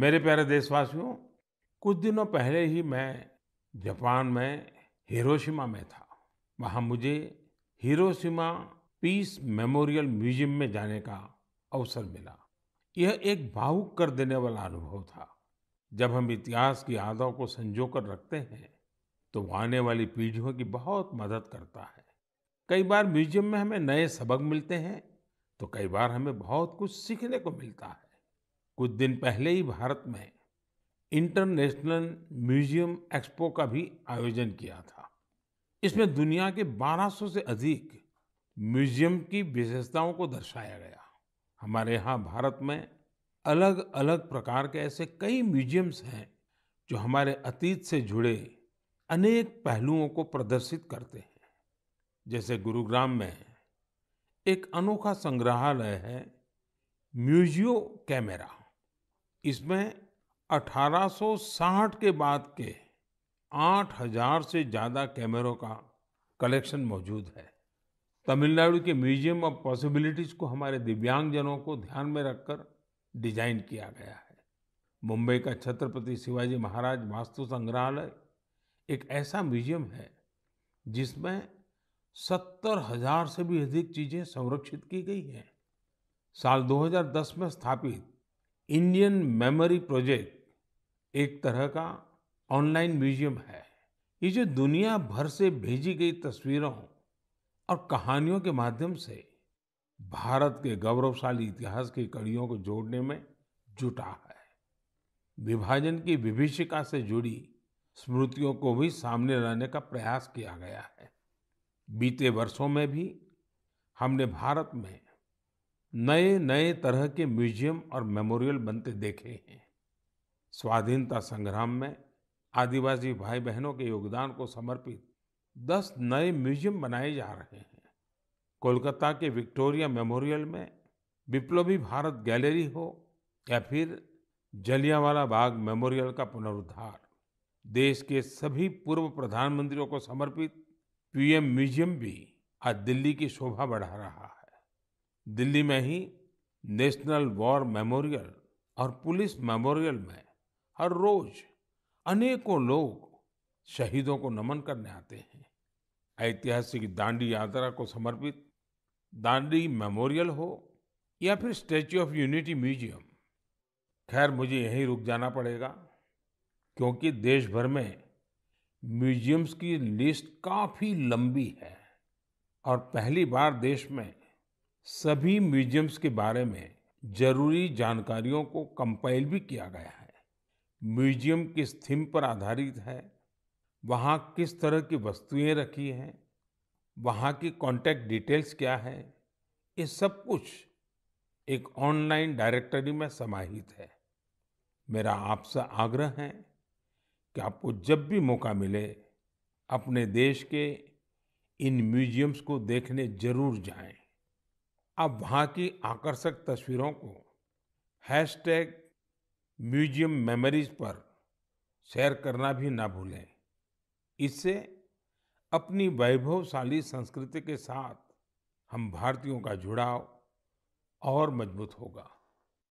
मेरे प्यारे देशवासियों कुछ दिनों पहले ही मैं जापान में हिरोशिमा में था वहाँ मुझे हिरोशिमा पीस मेमोरियल म्यूजियम में जाने का अवसर मिला यह एक भावुक कर देने वाला अनुभव था जब हम इतिहास की यादों को संजो कर रखते हैं तो आने वाली पीढ़ियों की बहुत मदद करता है कई बार म्यूजियम में हमें नए सबक मिलते हैं तो कई बार हमें बहुत कुछ सीखने को मिलता है कुछ दिन पहले ही भारत में इंटरनेशनल म्यूजियम एक्सपो का भी आयोजन किया था इसमें दुनिया के 1200 से अधिक म्यूजियम की विशेषताओं को दर्शाया गया हमारे यहाँ भारत में अलग अलग प्रकार के ऐसे कई म्यूजियम्स हैं जो हमारे अतीत से जुड़े अनेक पहलुओं को प्रदर्शित करते हैं जैसे गुरुग्राम में एक अनोखा संग्रहालय है म्यूजियो कैमरा इसमें 1860 के बाद के 8000 से ज़्यादा कैमरों का कलेक्शन मौजूद है तमिलनाडु के म्यूजियम ऑफ पॉसिबिलिटीज़ को हमारे दिव्यांगजनों को ध्यान में रखकर डिजाइन किया गया है मुंबई का छत्रपति शिवाजी महाराज वास्तु संग्रहालय एक ऐसा म्यूजियम है जिसमें सत्तर हजार से भी अधिक चीजें संरक्षित की गई हैं साल 2010 में स्थापित इंडियन मेमोरी प्रोजेक्ट एक तरह का ऑनलाइन म्यूजियम है ये जो दुनिया भर से भेजी गई तस्वीरों और कहानियों के माध्यम से भारत के गौरवशाली इतिहास की कड़ियों को जोड़ने में जुटा है विभाजन की विभिषिका से जुड़ी स्मृतियों को भी सामने लाने का प्रयास किया गया है बीते वर्षों में भी हमने भारत में नए नए तरह के म्यूजियम और मेमोरियल बनते देखे हैं स्वाधीनता संग्राम में आदिवासी भाई बहनों के योगदान को समर्पित दस नए म्यूजियम बनाए जा रहे हैं कोलकाता के विक्टोरिया मेमोरियल में विप्लवी भारत गैलरी हो या फिर जलियावाला बाग मेमोरियल का पुनरुद्धार देश के सभी पूर्व प्रधानमंत्रियों को समर्पित पीएम म्यूजियम भी आज दिल्ली की शोभा बढ़ा रहा है दिल्ली में ही नेशनल वॉर मेमोरियल और पुलिस मेमोरियल में हर रोज अनेकों लोग शहीदों को नमन करने आते हैं ऐतिहासिक दांडी यात्रा को समर्पित दांडी मेमोरियल हो या फिर स्टैच्यू ऑफ यूनिटी म्यूजियम खैर मुझे यहीं रुक जाना पड़ेगा क्योंकि देश भर में म्यूजियम्स की लिस्ट काफ़ी लंबी है और पहली बार देश में सभी म्यूजियम्स के बारे में जरूरी जानकारियों को कंपाइल भी किया गया है म्यूजियम किस थीम पर आधारित है वहाँ किस तरह की वस्तुएं रखी हैं वहाँ की कॉन्टैक्ट डिटेल्स क्या है ये सब कुछ एक ऑनलाइन डायरेक्टरी में समाहित है मेरा आपसे आग्रह है कि आपको जब भी मौका मिले अपने देश के इन म्यूजियम्स को देखने जरूर जाएं। आप वहाँ की आकर्षक तस्वीरों को हैश टैग म्यूजियम मेमोरीज पर शेयर करना भी ना भूलें इससे अपनी वैभवशाली संस्कृति के साथ हम भारतीयों का जुड़ाव और मजबूत होगा